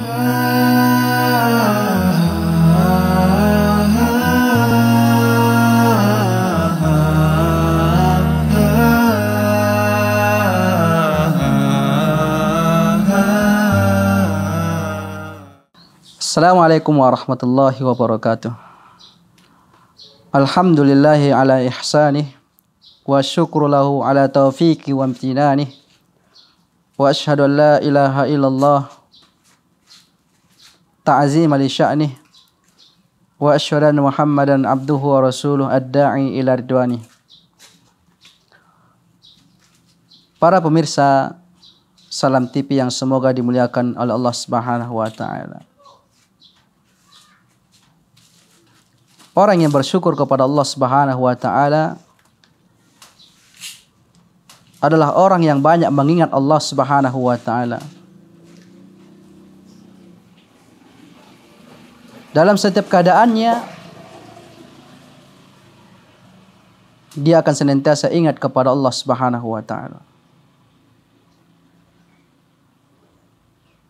السلام عليكم ورحمة الله وبركاته الحمد لله على إحسانه والشكر له على توفيقه وامتنانه وأشهد أن لا إله إلا الله ta'zima li sya'nih wa asyhadu anna Muhammadan abduhu wa rasuluh ad-da'i ila ridwani. Para pemirsa Salam TV yang semoga dimuliakan oleh Allah Subhanahu wa taala. Orang yang bersyukur kepada Allah Subhanahu wa taala adalah orang yang banyak mengingat Allah Subhanahu wa taala. dalam setiap keadaannya dia akan senantiasa ingat kepada Allah Subhanahu wa taala.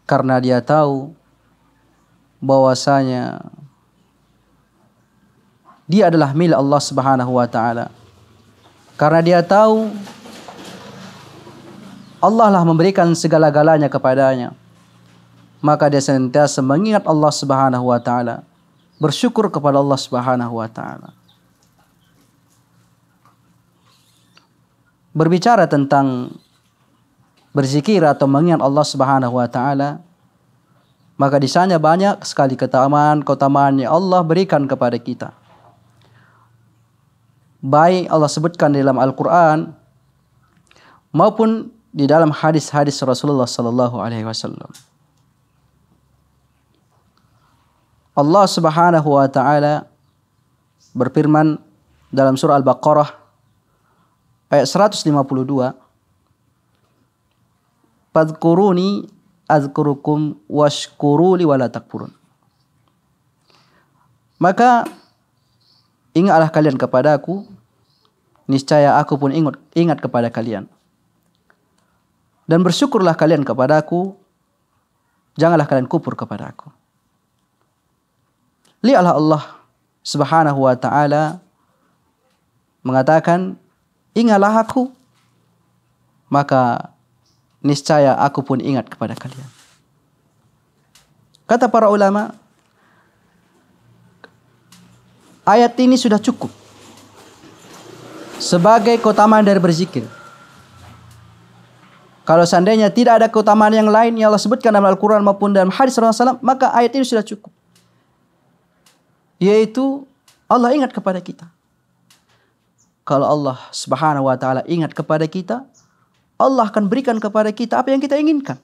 Karena dia tahu bahwasanya dia adalah milik Allah Subhanahu wa taala. Karena dia tahu Allah lah memberikan segala-galanya kepadanya maka dia senantiasa mengingat Allah Subhanahu wa taala, bersyukur kepada Allah Subhanahu wa taala. Berbicara tentang berzikir atau mengingat Allah Subhanahu wa taala, maka di sana banyak sekali keutamaan-keutamaan yang Allah berikan kepada kita. Baik Allah sebutkan dalam Al-Quran maupun di dalam hadis-hadis Rasulullah Sallallahu Alaihi Wasallam. Allah Subhanahu wa taala berfirman dalam surah Al-Baqarah ayat 152 Fadkuruni azkurukum washkuruli wala takfurun Maka ingatlah kalian kepada aku niscaya aku pun ingat ingat kepada kalian dan bersyukurlah kalian kepada aku janganlah kalian kupur kepada aku Lihatlah Allah Subhanahu wa taala mengatakan, "Ingatlah aku, maka niscaya aku pun ingat kepada kalian." Kata para ulama, ayat ini sudah cukup sebagai keutamaan dari berzikir. Kalau seandainya tidak ada keutamaan yang lain yang Allah sebutkan dalam Al-Quran maupun dalam hadis Rasulullah SAW, maka ayat ini sudah cukup yaitu Allah ingat kepada kita. Kalau Allah Subhanahu wa taala ingat kepada kita, Allah akan berikan kepada kita apa yang kita inginkan.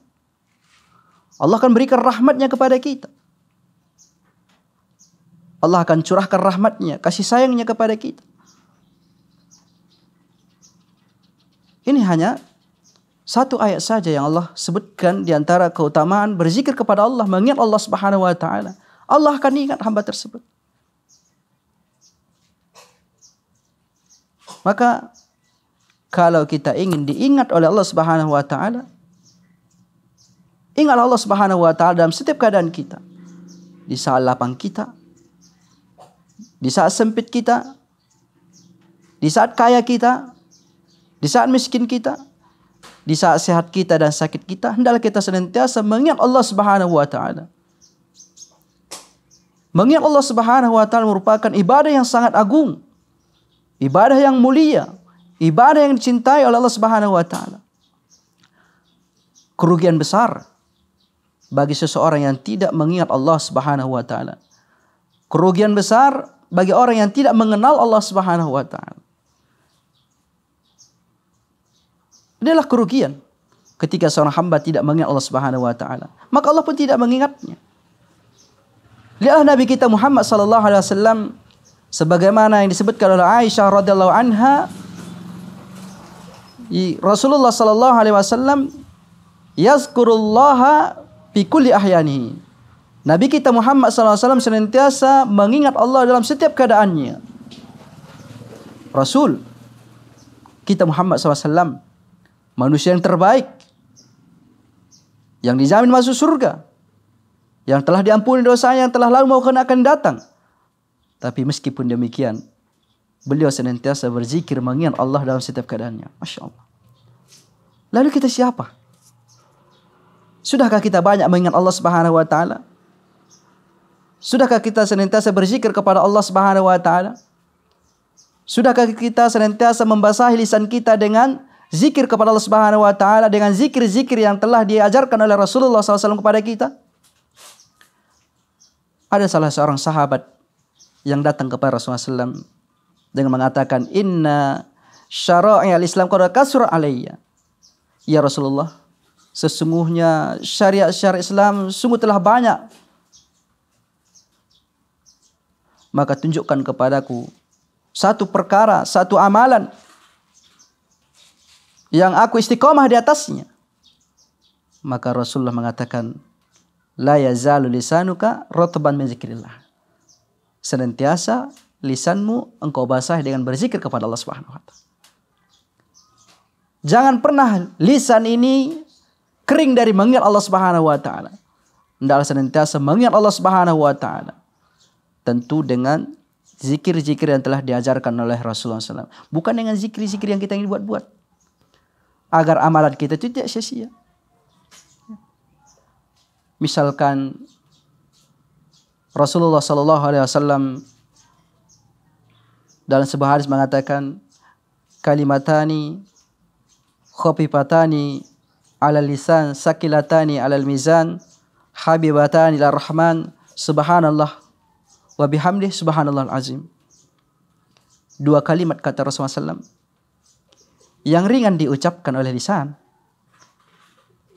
Allah akan berikan rahmatnya kepada kita. Allah akan curahkan rahmatnya, kasih sayangnya kepada kita. Ini hanya satu ayat saja yang Allah sebutkan di antara keutamaan berzikir kepada Allah, mengingat Allah Subhanahu wa taala. Allah akan ingat hamba tersebut. Maka kalau kita ingin diingat oleh Allah Subhanahu wa taala, ingat Allah Subhanahu wa taala dalam setiap keadaan kita. Di saat lapang kita, di saat sempit kita, di saat kaya kita, di saat miskin kita, di saat sehat kita dan sakit kita, hendaklah kita senantiasa mengingat Allah Subhanahu wa taala. Mengingat Allah Subhanahu wa taala merupakan ibadah yang sangat agung ibadah yang mulia, ibadah yang dicintai oleh Allah Subhanahu wa taala. Kerugian besar bagi seseorang yang tidak mengingat Allah Subhanahu wa taala. Kerugian besar bagi orang yang tidak mengenal Allah Subhanahu wa taala. Inilah kerugian ketika seorang hamba tidak mengingat Allah Subhanahu wa taala. Maka Allah pun tidak mengingatnya. Lihatlah Nabi kita Muhammad sallallahu alaihi wasallam sebagaimana yang disebutkan oleh Aisyah radhiyallahu anha Rasulullah sallallahu alaihi wasallam yazkurullaha fi kulli Nabi kita Muhammad SAW senantiasa mengingat Allah dalam setiap keadaannya. Rasul kita Muhammad SAW manusia yang terbaik yang dijamin masuk surga yang telah diampuni dosanya yang telah lalu mau akan datang tapi meskipun demikian, beliau senantiasa berzikir mengingat Allah dalam setiap keadaannya. Masya Allah. Lalu kita siapa? Sudahkah kita banyak mengingat Allah Subhanahu wa taala? Sudahkah kita senantiasa berzikir kepada Allah Subhanahu wa taala? Sudahkah kita senantiasa membasahi lisan kita dengan zikir kepada Allah Subhanahu wa taala dengan zikir-zikir yang telah diajarkan oleh Rasulullah SAW kepada kita? Ada salah seorang sahabat yang datang kepada Rasulullah SAW dengan mengatakan inna syara'i al-Islam qad kasur alayya. Ya Rasulullah, sesungguhnya syariat-syariat Islam sungguh telah banyak. Maka tunjukkan kepadaku satu perkara, satu amalan yang aku istiqomah di atasnya. Maka Rasulullah mengatakan, la yazalu lisanuka rotban min zikrillah senantiasa lisanmu engkau basahi dengan berzikir kepada Allah Subhanahu wa taala. Jangan pernah lisan ini kering dari mengingat Allah Subhanahu wa taala. Hendaklah senantiasa mengingat Allah Subhanahu wa taala. Tentu dengan zikir-zikir yang telah diajarkan oleh Rasulullah SAW. Bukan dengan zikir-zikir yang kita ingin buat-buat. Agar amalan kita itu tidak sia-sia. Misalkan Rasulullah Shallallahu Alaihi Wasallam dalam sebuah hadis mengatakan kalimatani khafifatani ala lisan sakilatani ala mizan habibatani ila rahman subhanallah wa bihamdih subhanallah azim dua kalimat kata Rasulullah SAW yang ringan diucapkan oleh lisan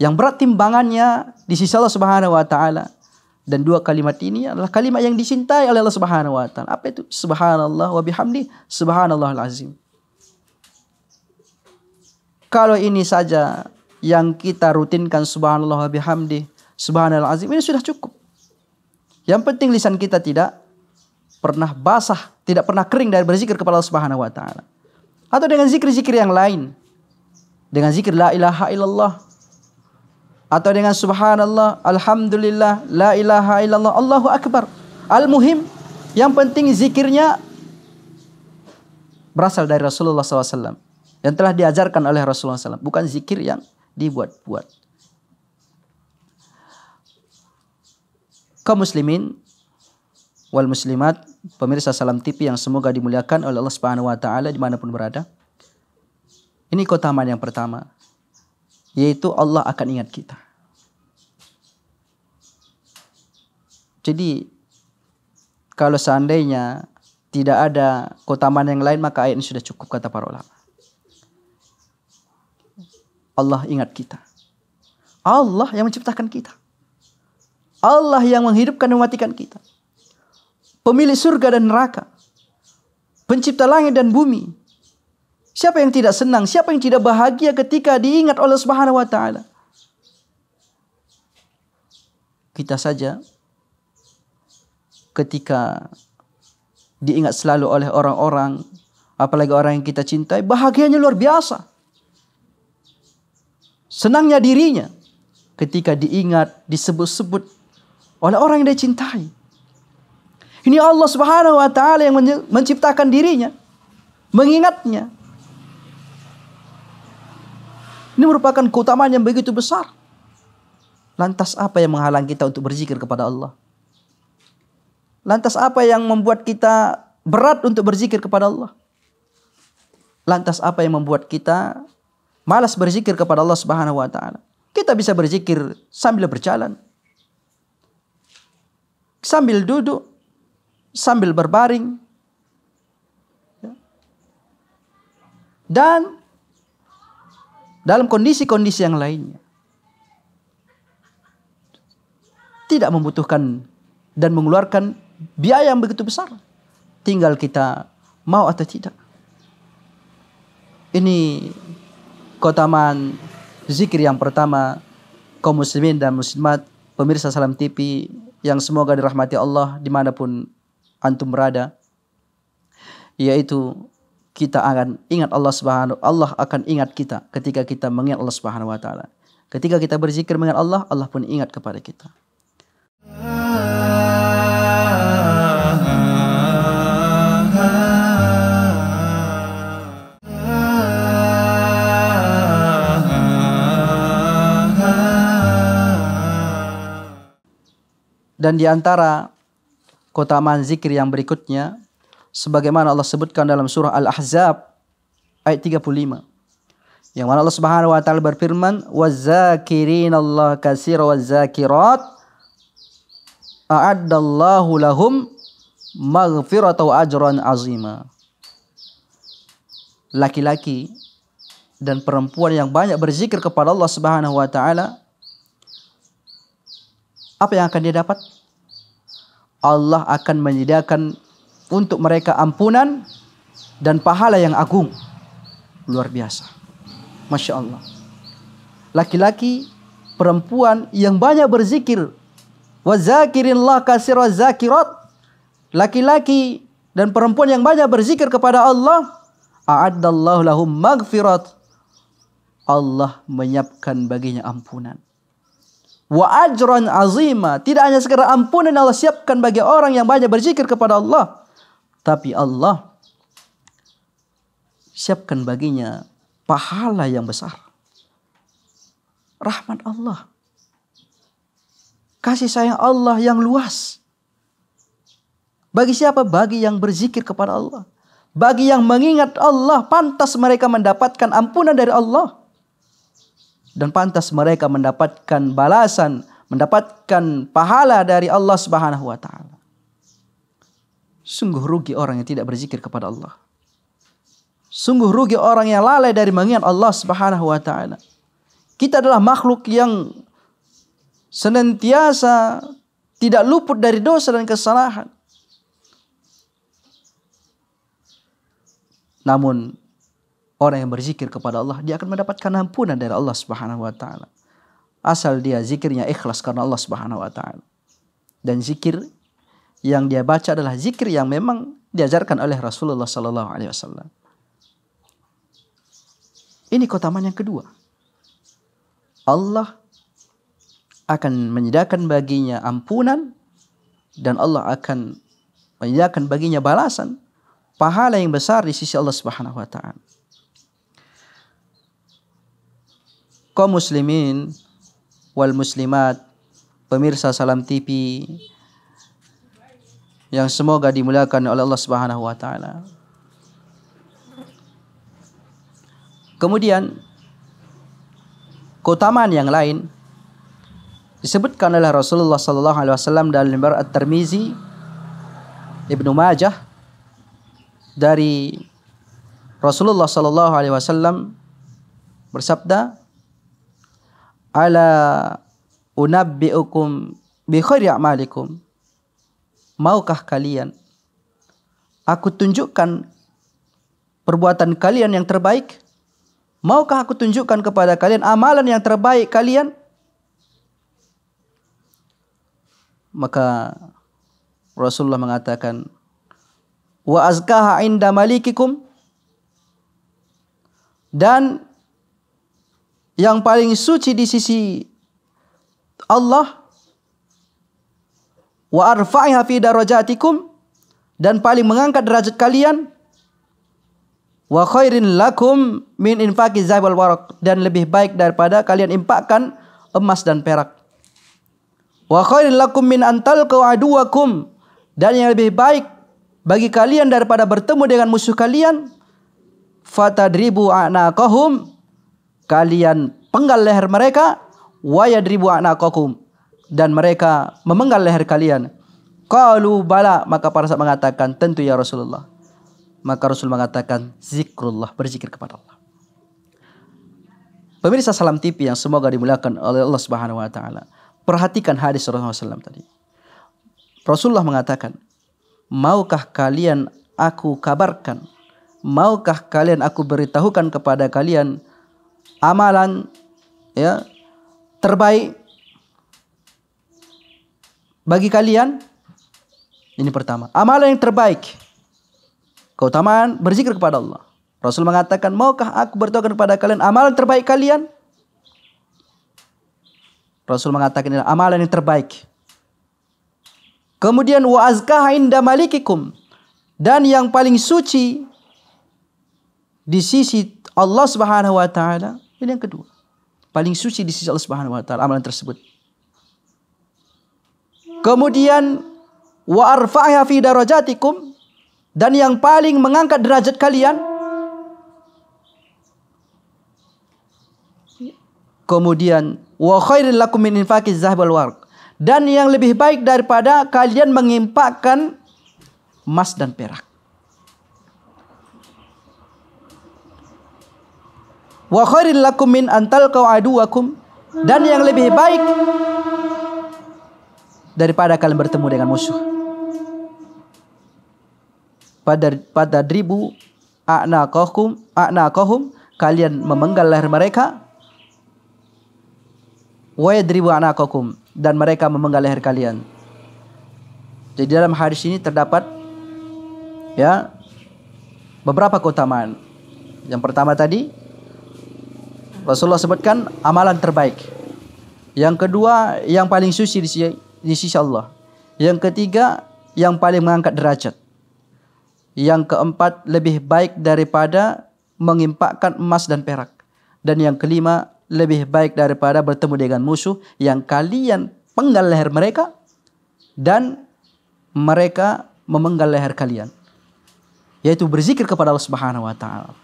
yang berat timbangannya di sisi Allah Subhanahu wa taala dan dua kalimat ini adalah kalimat yang disintai oleh Allah Subhanahu wa taala. Apa itu? Subhanallah wa bihamdi, subhanallahal azim. Kalau ini saja yang kita rutinkan subhanallah wa bihamdi, subhanal azim ini sudah cukup. Yang penting lisan kita tidak pernah basah, tidak pernah kering dari berzikir kepada Allah Subhanahu wa taala. Atau dengan zikir-zikir yang lain. Dengan zikir la ilaha illallah, atau dengan subhanallah, alhamdulillah, la ilaha illallah, Allahu akbar. Al-muhim yang penting zikirnya berasal dari Rasulullah SAW yang telah diajarkan oleh Rasulullah SAW, bukan zikir yang dibuat-buat. Kaum muslimin wal muslimat, pemirsa Salam TV yang semoga dimuliakan oleh Allah Subhanahu wa taala dimanapun berada. Ini kotaman yang pertama yaitu Allah akan ingat kita. Jadi kalau seandainya tidak ada kotaman yang lain maka ayat ini sudah cukup kata para ulama. Allah ingat kita. Allah yang menciptakan kita. Allah yang menghidupkan dan mematikan kita. Pemilik surga dan neraka. Pencipta langit dan bumi. Siapa yang tidak senang? Siapa yang tidak bahagia ketika diingat oleh Subhanahu wa taala? Kita saja ketika diingat selalu oleh orang-orang, apalagi orang yang kita cintai, bahagianya luar biasa. Senangnya dirinya ketika diingat, disebut-sebut oleh orang yang dia cintai. Ini Allah Subhanahu wa taala yang menciptakan dirinya, mengingatnya, ini merupakan keutamaan yang begitu besar. Lantas apa yang menghalang kita untuk berzikir kepada Allah? Lantas apa yang membuat kita berat untuk berzikir kepada Allah? Lantas apa yang membuat kita malas berzikir kepada Allah Subhanahu wa taala? Kita bisa berzikir sambil berjalan, sambil duduk, sambil berbaring. Dan dalam kondisi-kondisi yang lainnya. Tidak membutuhkan dan mengeluarkan biaya yang begitu besar. Tinggal kita mau atau tidak. Ini kotaman zikir yang pertama kaum muslimin dan muslimat pemirsa Salam TV yang semoga dirahmati Allah dimanapun antum berada. Yaitu kita akan ingat Allah Subhanahu Allah akan ingat kita ketika kita mengingat Allah Subhanahu wa taala. Ketika kita berzikir mengingat Allah, Allah pun ingat kepada kita. Dan di antara kota zikir yang berikutnya sebagaimana Allah sebutkan dalam surah Al-Ahzab ayat 35. Yang mana Allah Subhanahu wa taala berfirman, "Wazakirin Allah katsira wazakirat a'addallahu lahum maghfirata wa ajran azima." Laki-laki dan perempuan yang banyak berzikir kepada Allah Subhanahu wa taala apa yang akan dia dapat? Allah akan menyediakan untuk mereka ampunan dan pahala yang agung. Luar biasa. Masya Allah. Laki-laki, perempuan yang banyak berzikir. Wazakirinlah kasir wazakirat. Laki-laki dan perempuan yang banyak berzikir kepada Allah. A'addallahu lahum magfirat. Allah menyiapkan baginya ampunan. Wa ajran azima. Tidak hanya sekedar ampunan Allah siapkan bagi orang yang banyak berzikir kepada Allah. Tapi Allah siapkan baginya pahala yang besar. Rahmat Allah. Kasih sayang Allah yang luas. Bagi siapa? Bagi yang berzikir kepada Allah. Bagi yang mengingat Allah, pantas mereka mendapatkan ampunan dari Allah. Dan pantas mereka mendapatkan balasan, mendapatkan pahala dari Allah Subhanahu wa taala. Sungguh rugi orang yang tidak berzikir kepada Allah. Sungguh rugi orang yang lalai dari mengingat Allah Subhanahu wa taala. Kita adalah makhluk yang senantiasa tidak luput dari dosa dan kesalahan. Namun orang yang berzikir kepada Allah dia akan mendapatkan ampunan dari Allah Subhanahu wa taala. Asal dia zikirnya ikhlas karena Allah Subhanahu wa taala. Dan zikir yang dia baca adalah zikir yang memang diajarkan oleh Rasulullah Sallallahu Alaihi Wasallam. Ini kotaman yang kedua. Allah akan menyediakan baginya ampunan dan Allah akan menyediakan baginya balasan pahala yang besar di sisi Allah Subhanahu wa taala. muslimin wal muslimat pemirsa Salam TV yang semoga dimuliakan oleh Allah Subhanahu wa taala. Kemudian keutamaan yang lain disebutkan oleh Rasulullah sallallahu alaihi wasallam dalam lembar At-Tirmizi Ibnu Majah dari Rasulullah sallallahu alaihi wasallam bersabda ala unabbiukum bi khairi a'malikum maukah kalian aku tunjukkan perbuatan kalian yang terbaik? Maukah aku tunjukkan kepada kalian amalan yang terbaik kalian? Maka Rasulullah mengatakan, "Wa azkaha inda malikikum." Dan yang paling suci di sisi Allah wa arfa'iha fi darajatikum dan paling mengangkat derajat kalian wa khairin lakum min infaqi zahab wal dan lebih baik daripada kalian infakkan emas dan perak wa khairin lakum min antalqu aduwakum dan yang lebih baik bagi kalian daripada bertemu dengan musuh kalian fatadribu anaqahum kalian penggal leher mereka wa yadribu anaqakum dan mereka memenggal leher kalian. Qalu bala, maka para sahabat mengatakan, tentu ya Rasulullah. Maka Rasul mengatakan, zikrullah, berzikir kepada Allah. Pemirsa Salam TV yang semoga dimuliakan oleh Allah Subhanahu wa taala. Perhatikan hadis Rasulullah SAW tadi. Rasulullah mengatakan, "Maukah kalian aku kabarkan? Maukah kalian aku beritahukan kepada kalian amalan ya terbaik bagi kalian? Ini pertama. Amalan yang terbaik. Keutamaan berzikir kepada Allah. Rasul mengatakan, maukah aku berdoakan kepada kalian amalan terbaik kalian? Rasul mengatakan ini amalan yang terbaik. Kemudian wa azkaha inda malikikum dan yang paling suci di sisi Allah Subhanahu wa taala. Ini yang kedua. Paling suci di sisi Allah Subhanahu wa taala amalan tersebut. Kemudian wa arfa'ha fi darajatikum dan yang paling mengangkat derajat kalian kemudian wa khairil lakum min infaqiz zahab wal warq dan yang lebih baik daripada kalian menginfakkan emas dan perak wa khairil lakum min antalqau aduwakum dan yang lebih baik daripada kalian bertemu dengan musuh. Pada pada ribu akna kohum akna kohum kalian memenggal leher mereka. ribu anak kohum dan mereka memenggal leher kalian. Jadi dalam hadis ini terdapat ya beberapa keutamaan. Yang pertama tadi Rasulullah sebutkan amalan terbaik. Yang kedua yang paling suci di di sisi Allah. Yang ketiga, yang paling mengangkat derajat. Yang keempat, lebih baik daripada mengimpakkan emas dan perak. Dan yang kelima, lebih baik daripada bertemu dengan musuh yang kalian penggal leher mereka dan mereka memenggal leher kalian. Yaitu berzikir kepada Allah Subhanahu wa taala.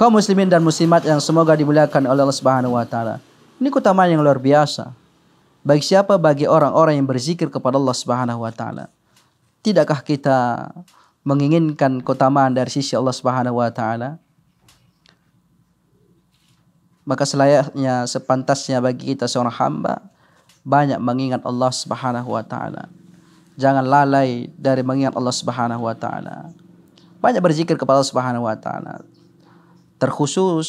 kaum muslimin dan muslimat yang semoga dimuliakan oleh Allah Subhanahu wa taala. Ini keutamaan yang luar biasa. Bagi siapa? Bagi orang-orang yang berzikir kepada Allah Subhanahu wa taala. Tidakkah kita menginginkan keutamaan dari sisi Allah Subhanahu wa taala? Maka selayaknya sepantasnya bagi kita seorang hamba banyak mengingat Allah Subhanahu wa taala. Jangan lalai dari mengingat Allah Subhanahu wa taala. Banyak berzikir kepada Allah Subhanahu wa taala terkhusus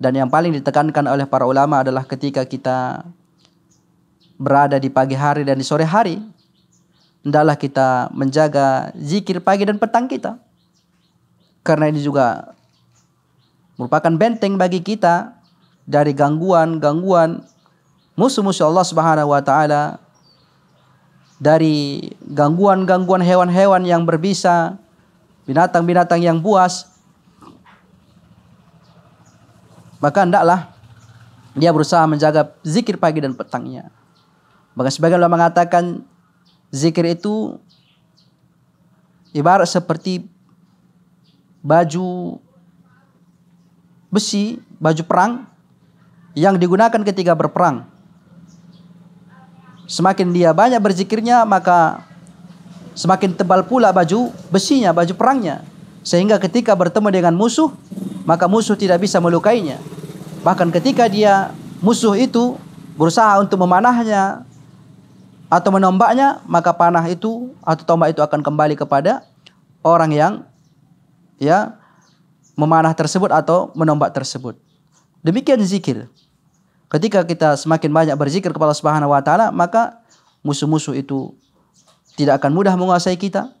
dan yang paling ditekankan oleh para ulama adalah ketika kita berada di pagi hari dan di sore hari hendaklah kita menjaga zikir pagi dan petang kita karena ini juga merupakan benteng bagi kita dari gangguan-gangguan musuh-musuh Allah Subhanahu wa taala dari gangguan-gangguan hewan-hewan yang berbisa binatang-binatang yang buas Maka hendaklah dia berusaha menjaga zikir pagi dan petangnya. Maka sebagian ulama mengatakan zikir itu ibarat seperti baju besi, baju perang yang digunakan ketika berperang. Semakin dia banyak berzikirnya, maka semakin tebal pula baju besinya, baju perangnya. Sehingga ketika bertemu dengan musuh, maka musuh tidak bisa melukainya. Bahkan ketika dia musuh itu berusaha untuk memanahnya atau menombaknya, maka panah itu atau tombak itu akan kembali kepada orang yang ya memanah tersebut atau menombak tersebut. Demikian zikir. Ketika kita semakin banyak berzikir kepada Allah Subhanahu wa taala, maka musuh-musuh itu tidak akan mudah menguasai kita.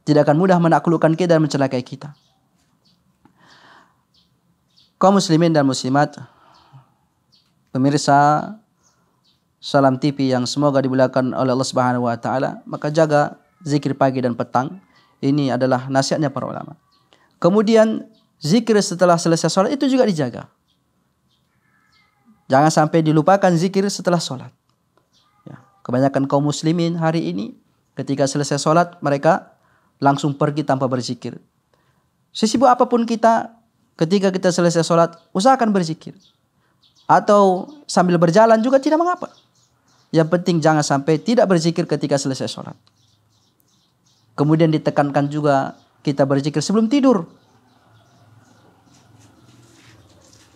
Tidak akan mudah menaklukkan kita dan mencelakai kita kaum muslimin dan muslimat, pemirsa Salam TV yang semoga dimuliakan oleh Allah Subhanahu wa taala, maka jaga zikir pagi dan petang. Ini adalah nasihatnya para ulama. Kemudian zikir setelah selesai sholat itu juga dijaga. Jangan sampai dilupakan zikir setelah sholat. Ya. Kebanyakan kaum muslimin hari ini ketika selesai sholat mereka langsung pergi tanpa berzikir. Sesibuk apapun kita, Ketika kita selesai sholat, usahakan berzikir. Atau sambil berjalan juga tidak mengapa. Yang penting jangan sampai tidak berzikir ketika selesai sholat. Kemudian ditekankan juga kita berzikir sebelum tidur.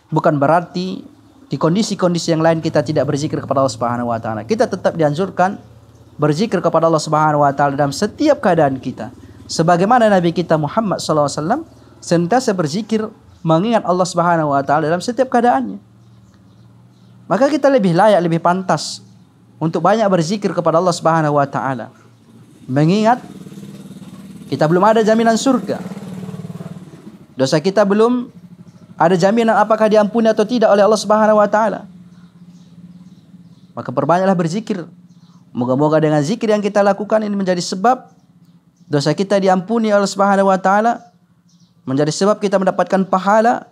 Bukan berarti di kondisi-kondisi yang lain kita tidak berzikir kepada Allah Subhanahu wa taala. Kita tetap dianjurkan berzikir kepada Allah Subhanahu wa taala dalam setiap keadaan kita. Sebagaimana Nabi kita Muhammad SAW sentiasa berzikir mengingat Allah Subhanahu wa taala dalam setiap keadaannya. Maka kita lebih layak, lebih pantas untuk banyak berzikir kepada Allah Subhanahu wa taala. Mengingat kita belum ada jaminan surga. Dosa kita belum ada jaminan apakah diampuni atau tidak oleh Allah Subhanahu wa taala. Maka perbanyaklah berzikir. Moga-moga dengan zikir yang kita lakukan ini menjadi sebab dosa kita diampuni oleh Allah Subhanahu wa taala menjadi sebab kita mendapatkan pahala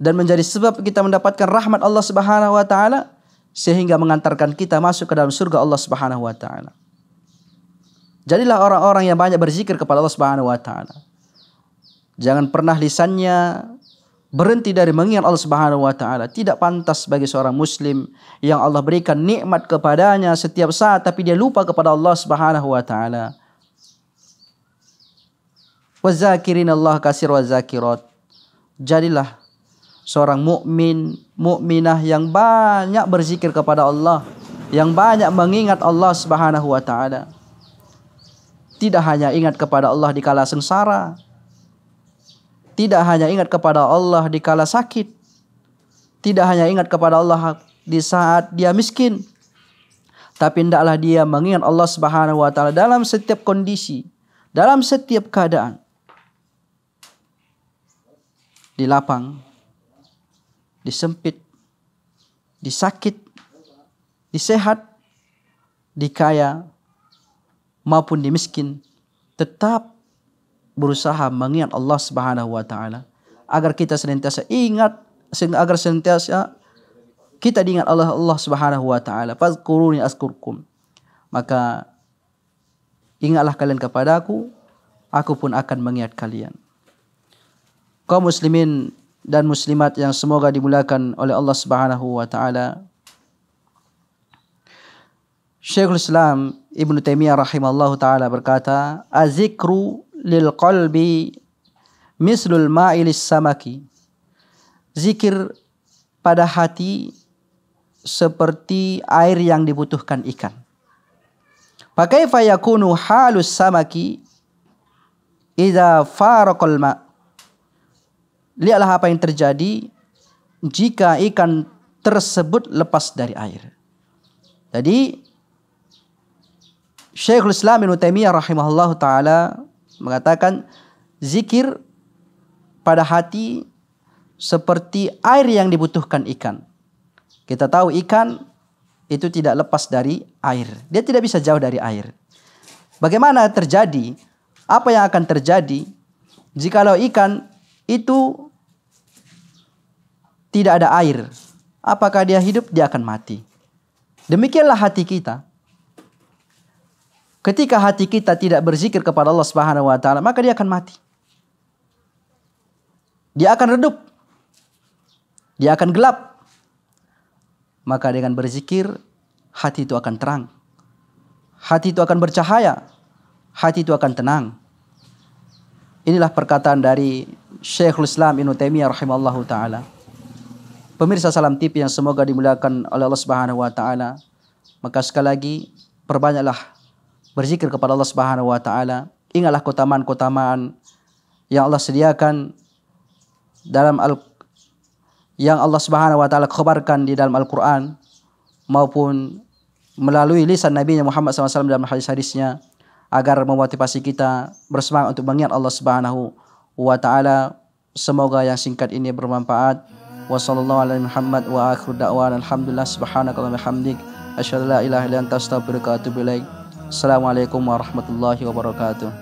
dan menjadi sebab kita mendapatkan rahmat Allah Subhanahu wa taala sehingga mengantarkan kita masuk ke dalam surga Allah Subhanahu wa taala. Jadilah orang-orang yang banyak berzikir kepada Allah Subhanahu wa taala. Jangan pernah lisannya berhenti dari mengingat Allah Subhanahu wa taala. Tidak pantas bagi seorang muslim yang Allah berikan nikmat kepadanya setiap saat tapi dia lupa kepada Allah Subhanahu wa taala. Wazakirin Allah kasir wazakirat. Jadilah seorang mukmin, mukminah yang banyak berzikir kepada Allah, yang banyak mengingat Allah Subhanahu wa taala. Tidak hanya ingat kepada Allah di kala sengsara, tidak hanya ingat kepada Allah di kala sakit, tidak hanya ingat kepada Allah di saat dia miskin, tapi hendaklah dia mengingat Allah Subhanahu wa taala dalam setiap kondisi, dalam setiap keadaan di lapang, sakit, di disakit, disehat, dikaya, maupun di miskin, tetap berusaha mengingat Allah Subhanahu wa taala agar kita senantiasa ingat agar senantiasa kita diingat Allah Allah Subhanahu wa taala fazkuruni askurkum maka ingatlah kalian kepadaku aku pun akan mengingat kalian kaum muslimin dan muslimat yang semoga dimuliakan oleh Allah Subhanahu wa taala. Syekhul Islam Ibn Taimiyah rahimallahu taala berkata, "Azikru lil qalbi mislul ma'ilis samaki." Zikir pada hati seperti air yang dibutuhkan ikan. Pakai fayakunu halus samaki idza faraqal ma' lihatlah apa yang terjadi jika ikan tersebut lepas dari air. Jadi Syekhul Islam Ibnu Taimiyah rahimahullah taala mengatakan zikir pada hati seperti air yang dibutuhkan ikan. Kita tahu ikan itu tidak lepas dari air. Dia tidak bisa jauh dari air. Bagaimana terjadi? Apa yang akan terjadi jikalau ikan itu tidak ada air. Apakah dia hidup, dia akan mati. Demikianlah hati kita. Ketika hati kita tidak berzikir kepada Allah Subhanahu wa taala, maka dia akan mati. Dia akan redup. Dia akan gelap. Maka dengan berzikir, hati itu akan terang. Hati itu akan bercahaya. Hati itu akan tenang. Inilah perkataan dari Syekhul Islam Ibnu Taimiyah rahimallahu taala. Pemirsa Salam TV yang semoga dimuliakan oleh Allah Subhanahu wa taala. Maka sekali lagi perbanyaklah berzikir kepada Allah Subhanahu wa taala. Ingatlah keutamaan-keutamaan yang Allah sediakan dalam al yang Allah Subhanahu wa taala khabarkan di dalam Al-Qur'an maupun melalui lisan Nabi Muhammad SAW dalam hadis-hadisnya agar memotivasi kita bersemangat untuk mengingat Allah Subhanahu wa taala semoga yang singkat ini bermanfaat wasallallahu Muhammad wa akhir da'wan alhamdulillah subhanakallahumma Alhamdik. asyhadu la ilaha illa anta assalamualaikum warahmatullahi wabarakatuh